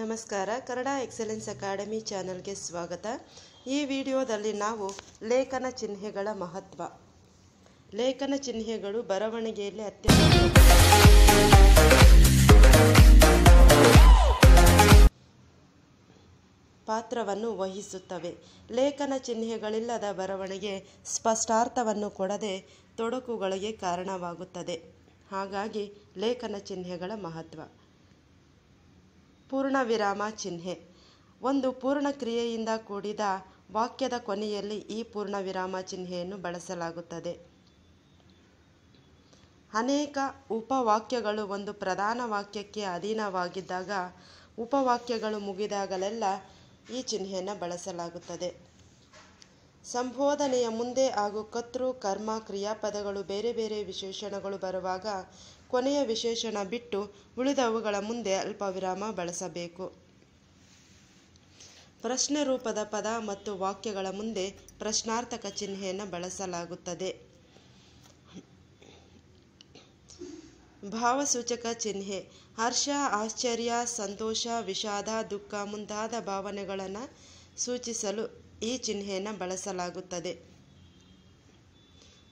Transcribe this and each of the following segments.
ನಮಸ್ಕಾರ Kannada excellence academy ಚಾನಲ್ಗೆ ಸ್ವಾಗತ ಈ ವಿಡಿಯೋದಲ್ಲಿ ನಾವು ಲೇಖನ ಚಿಹ್ನೆಗಳ ಮಹತ್ವ ಲೇಖನ ಚಿಹ್ನೆಗಳು ಬರವಣಿಗೆಯಲ್ಲಿ ಅತ್ಯಂತ ಪಾತ್ರವನ್ನು ವಹಿಸುತ್ತವೆ ಲೇಖನ ಚಿಹ್ನೆಗಳಿಲ್ಲದ ಬರವಣಿಗೆ ಸ್ಪಷ್ಟಾರ್ಥವನ್ನು ಕೊಡದೆ ತೊಡಕುಗಳಿಗೆ ಕಾರಣವಾಗುತ್ತದೆ ಹಾಗಾಗಿ ಲೇಖನ ಚಿಹ್ನೆಗಳ ಮಹತ್ವ ಪೂರ್ಣ ವಿರಾಮ ಚಿಹ್ನೆ ಒಂದು ಪೂರ್ಣ ಕ್ರಿಯೆಯಿಂದ ಕೂಡಿದ ವಾಕ್ಯದ ಕೊನೆಯಲ್ಲಿ ಈ ಪೂರ್ಣ ವಿರಾಮ ಚಿಹ್ನೆಯನ್ನು ಬಳಸಲಾಗುತ್ತದೆ ಅನೇಕ ಉಪವಾಕ್ಯಗಳು ಒಂದು ಪ್ರಧಾನ ವಾಕ್ಯಕ್ಕೆ ಅಧೀನವಾಗಿದ್ದಾಗ ಉಪವಾಕ್ಯಗಳು ಮುಗಿದಾಗಲೆಲ್ಲ ಈ ಚಿಹ್ನೆಯನ್ನು ಬಳಸಲಾಗುತ್ತದೆ ಸಂಬೋಧನೆಯ ಮುಂದೆ ಹಾಗೂ ಕರ್ತೃ ಕರ್ಮ ಕ್ರಿಯಾಪದಗಳು ಬೇರೆ ಬೇರೆ ವಿಶೇಷಣಗಳು ಬರುವಾಗ ಕೊನೆಯ ವಿಶೇಷಣ ಬಿಟ್ಟು ಉಳಿದವುಗಳ ಮುಂದೆ ಅಲ್ಪವಿರಾಮ ಬಳಸಬೇಕು ಪ್ರಶ್ನೆ ರೂಪದ ಪದ ಮತ್ತು ವಾಕ್ಯಗಳ ಮುಂದೆ ಪ್ರಶ್ನಾರ್ಥಕ ಚಿಹ್ನೆಯನ್ನು ಬಳಸಲಾಗುತ್ತದೆ ಭಾವಸೂಚಕ ಚಿಹ್ನೆ ಹರ್ಷ ಆಶ್ಚರ್ಯ ಸಂತೋಷ ವಿಷಾದ ದುಃಖ ಮುಂತಾದ ಭಾವನೆಗಳನ್ನು ಸೂಚಿಸಲು ಈ ಚಿಹ್ನೆಯನ್ನು ಬಳಸಲಾಗುತ್ತದೆ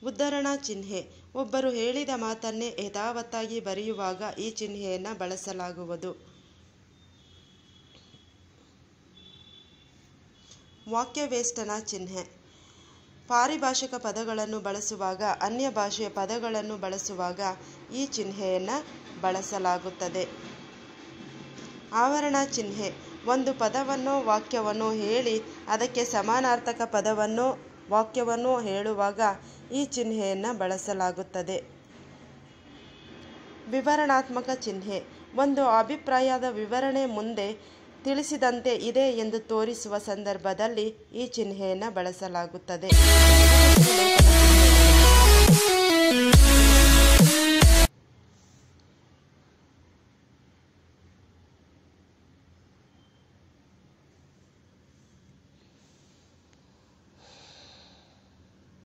ಉದ್ಧರಣ ಚಿಹ್ನೆ ಒಬ್ಬರು ಹೇಳಿದ ಮಾತನ್ನೇ ಯಥಾವತ್ತಾಗಿ ಬರೆಯುವಾಗ ಈ ಚಿಹ್ನೆಯನ್ನು ಬಳಸಲಾಗುವುದು ವಾಕ್ಯವೇಷ್ಟನ ಚಿಹ್ನೆ ಪಾರಿಭಾಷಿಕ ಪದಗಳನ್ನು ಬಳಸುವಾಗ ಅನ್ಯ ಭಾಷೆಯ ಪದಗಳನ್ನು ಬಳಸುವಾಗ ಈ ಚಿಹ್ನೆಯನ್ನು ಬಳಸಲಾಗುತ್ತದೆ ಆವರಣ ಚಿಹ್ನೆ ಒಂದು ಪದವನ್ನು ವಾಕ್ಯವನ್ನು ಹೇಳಿ ಅದಕ್ಕೆ ಸಮಾನಾರ್ಥಕ ಪದವನ್ನು ವಾಕ್ಯವನ್ನು ಹೇಳುವಾಗ ಈ ಚಿಹ್ನೆಯನ್ನು ಬಳಸಲಾಗುತ್ತದೆ ವಿವರಣಾತ್ಮಕ ಚಿಹ್ನೆ ಒಂದು ಅಭಿಪ್ರಾಯದ ವಿವರಣೆ ಮುಂದೆ ತಿಳಿಸಿದಂತೆ ಇದೆ ಎಂದು ತೋರಿಸುವ ಸಂದರ್ಭದಲ್ಲಿ ಈ ಚಿಹ್ನೆಯನ್ನು ಬಳಸಲಾಗುತ್ತದೆ